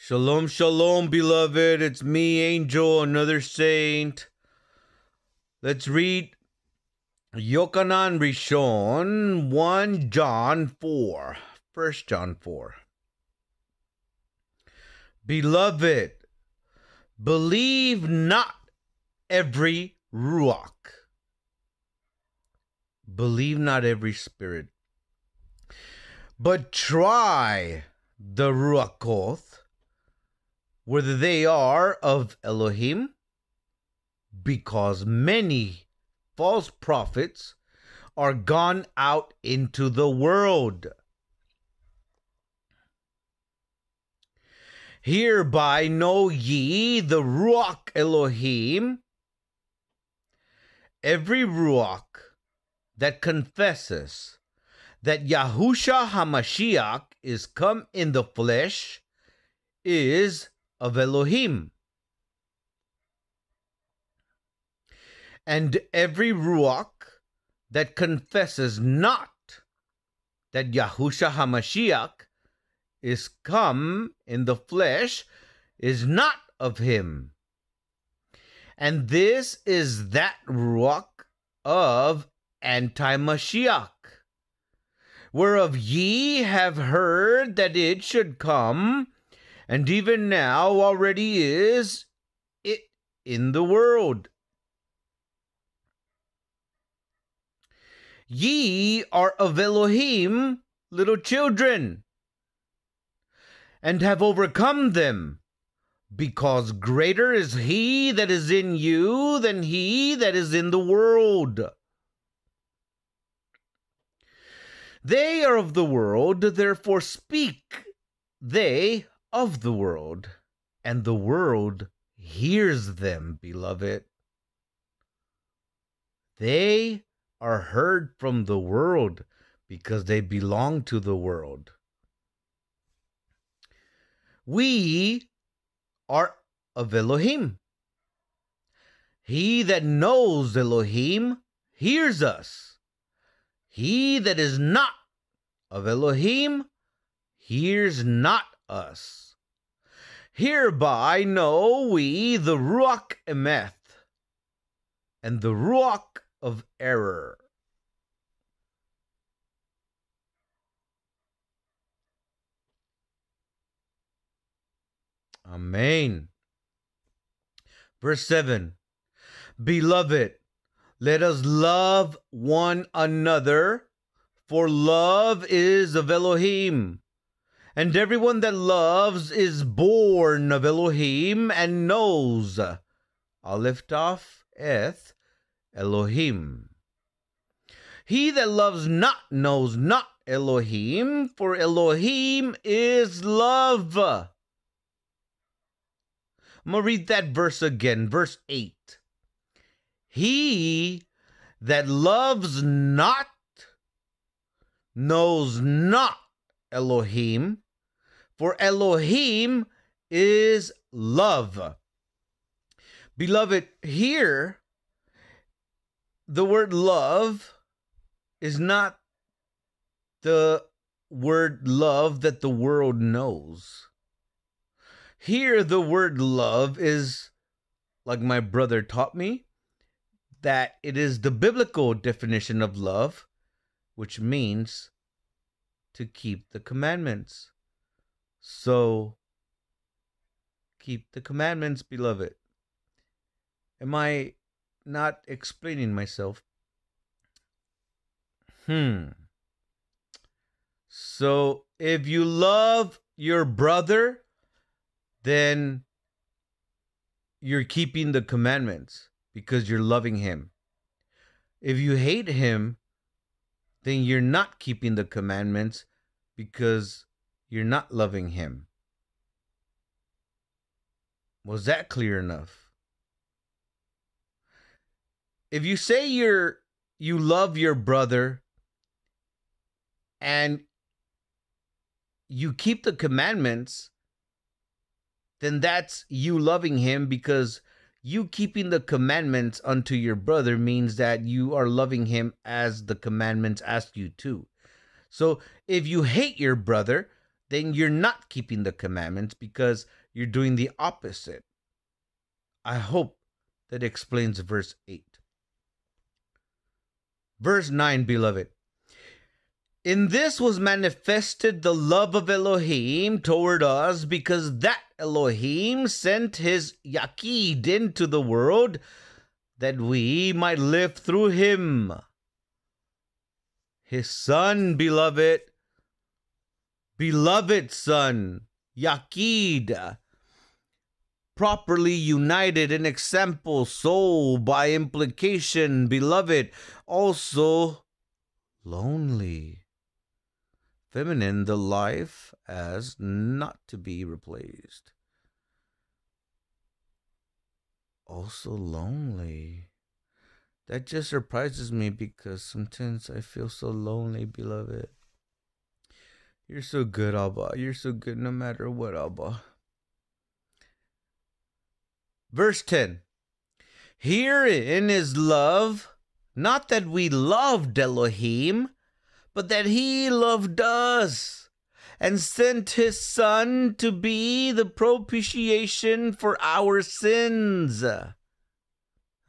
Shalom, shalom, beloved. It's me, Angel, another saint. Let's read Yochanan Rishon 1 John 4. 1 John 4. Beloved, believe not every ruach. Believe not every spirit. But try the ruachoth whether they are of Elohim, because many false prophets are gone out into the world. Hereby know ye the Ruach Elohim. Every Ruach that confesses that Yahusha HaMashiach is come in the flesh is of Elohim. And every Ruach that confesses not that Yahusha HaMashiach is come in the flesh is not of him. And this is that Ruach of anti Mashiach, whereof ye have heard that it should come and even now already is it in the world. Ye are of Elohim, little children, and have overcome them, because greater is he that is in you than he that is in the world. They are of the world, therefore speak they of the world, and the world hears them, beloved. They are heard from the world because they belong to the world. We are of Elohim. He that knows Elohim hears us. He that is not of Elohim hears not us. Hereby know we the Ruach Emeth and the Ruach of error. Amen. Verse 7 Beloved, let us love one another, for love is of Elohim. And everyone that loves is born of Elohim and knows Aleph Taf Eth Elohim. He that loves not knows not Elohim, for Elohim is love. I'm going to read that verse again, verse 8. He that loves not knows not Elohim, for Elohim is love. Beloved, here, the word love is not the word love that the world knows. Here, the word love is, like my brother taught me, that it is the biblical definition of love, which means to keep the commandments. So keep the commandments, beloved. Am I not explaining myself? Hmm. So if you love your brother, then you're keeping the commandments because you're loving him. If you hate him, then you're not keeping the commandments because you're not loving him. Was that clear enough? If you say you're you love your brother and you keep the commandments, then that's you loving him because you keeping the commandments unto your brother means that you are loving him as the commandments ask you to. So if you hate your brother, then you're not keeping the commandments because you're doing the opposite. I hope that explains verse 8. Verse 9, beloved. In this was manifested the love of Elohim toward us because that Elohim sent his Yakid into the world that we might live through him. His Son, beloved, beloved son, Yaqid, properly united in example, soul by implication, beloved, also lonely. Feminine, the life as not to be replaced. Also lonely. That just surprises me because sometimes I feel so lonely, beloved. You're so good, Abba. You're so good no matter what, Abba. Verse 10 Herein is love, not that we loved Elohim, but that he loved us and sent his Son to be the propitiation for our sins.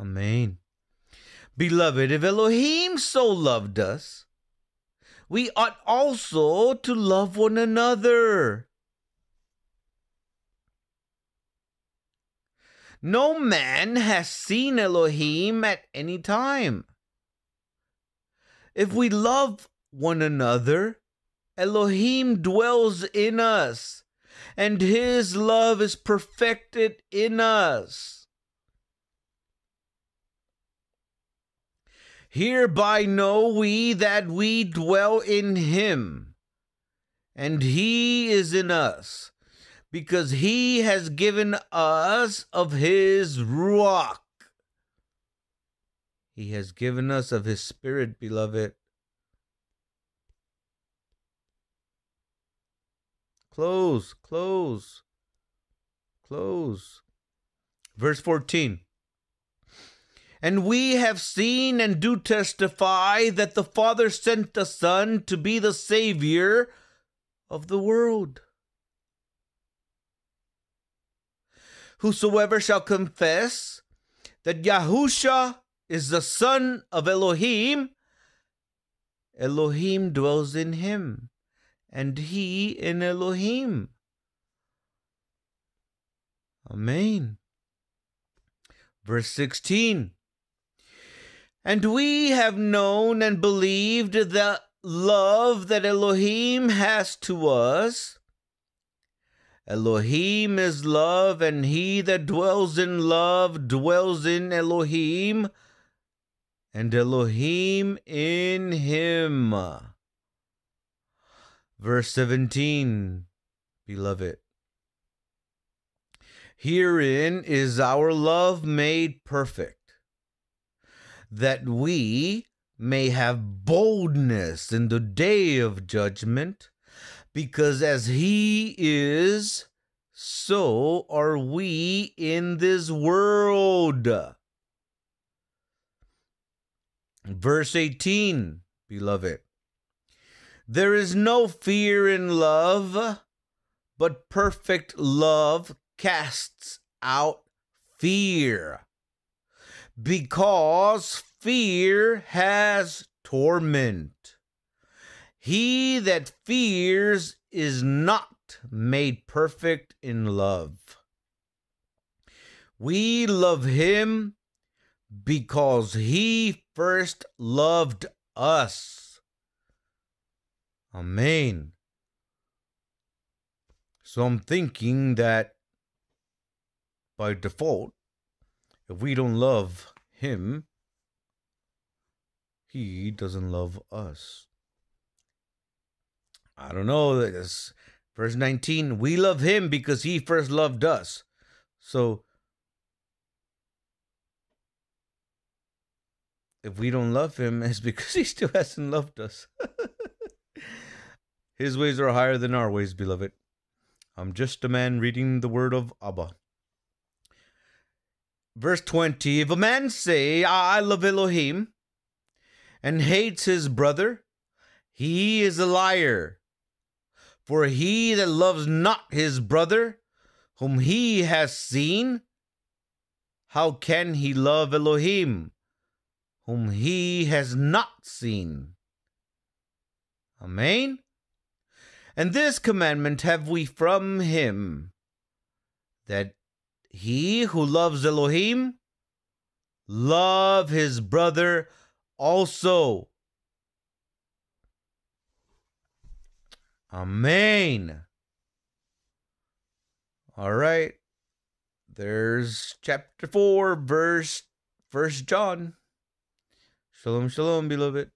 Amen. Beloved, if Elohim so loved us, we ought also to love one another. No man has seen Elohim at any time. If we love one another, Elohim dwells in us, and his love is perfected in us. Hereby know we that we dwell in him, and he is in us, because he has given us of his Rock. He has given us of his Spirit, beloved. Close, close, close. Verse 14. And we have seen and do testify that the Father sent the Son to be the Savior of the world. Whosoever shall confess that Yahusha is the Son of Elohim, Elohim dwells in him, and he in Elohim. Amen. Verse 16 and we have known and believed the love that Elohim has to us. Elohim is love, and he that dwells in love dwells in Elohim, and Elohim in him. Verse 17, beloved. Herein is our love made perfect that we may have boldness in the day of judgment, because as he is, so are we in this world. Verse 18, beloved. There is no fear in love, but perfect love casts out fear. Because fear has torment. He that fears is not made perfect in love. We love him because he first loved us. Amen. So I'm thinking that by default, if we don't love him, he doesn't love us. I don't know. this. verse 19. We love him because he first loved us. So if we don't love him, it's because he still hasn't loved us. his ways are higher than our ways, beloved. I'm just a man reading the word of Abba. Verse 20 If a man say, I love Elohim, and hates his brother, he is a liar. For he that loves not his brother, whom he has seen, how can he love Elohim, whom he has not seen? Amen. And this commandment have we from him, that he who loves Elohim, love his brother also. Amen. All right. There's chapter 4, verse First John. Shalom, shalom, beloved.